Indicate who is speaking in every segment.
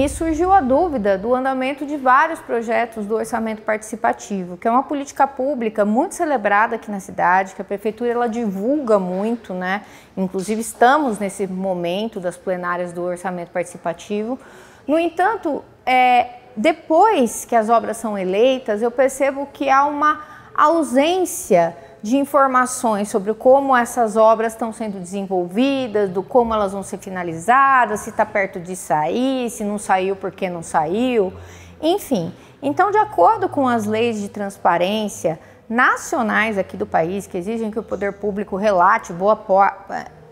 Speaker 1: me surgiu a dúvida do andamento de vários projetos do orçamento participativo, que é uma política pública muito celebrada aqui na cidade, que a prefeitura ela divulga muito, né? Inclusive estamos nesse momento das plenárias do orçamento participativo. No entanto, é, depois que as obras são eleitas, eu percebo que há uma ausência de informações sobre como essas obras estão sendo desenvolvidas, do como elas vão ser finalizadas, se está perto de sair, se não saiu, por que não saiu, enfim. Então, de acordo com as leis de transparência nacionais aqui do país, que exigem que o poder público relate boa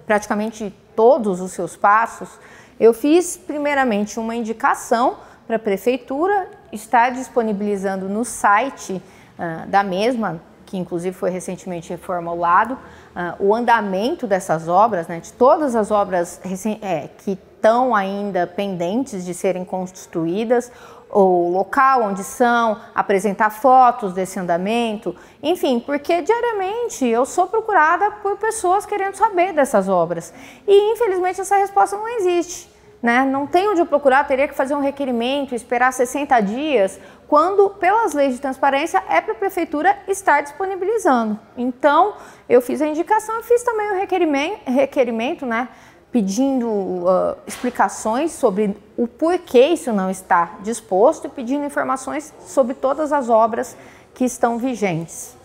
Speaker 1: praticamente todos os seus passos, eu fiz primeiramente uma indicação para a prefeitura, está disponibilizando no site uh, da mesma que inclusive foi recentemente reformulado, uh, o andamento dessas obras, né, de todas as obras é, que estão ainda pendentes de serem construídas, o local onde são, apresentar fotos desse andamento, enfim, porque diariamente eu sou procurada por pessoas querendo saber dessas obras e infelizmente essa resposta não existe. Né? Não tem onde eu procurar, teria que fazer um requerimento, esperar 60 dias, quando, pelas leis de transparência, é para a prefeitura estar disponibilizando. Então, eu fiz a indicação e fiz também o requerimento, requerimento né? Pedindo uh, explicações sobre o porquê isso não está disposto e pedindo informações sobre todas as obras que estão vigentes.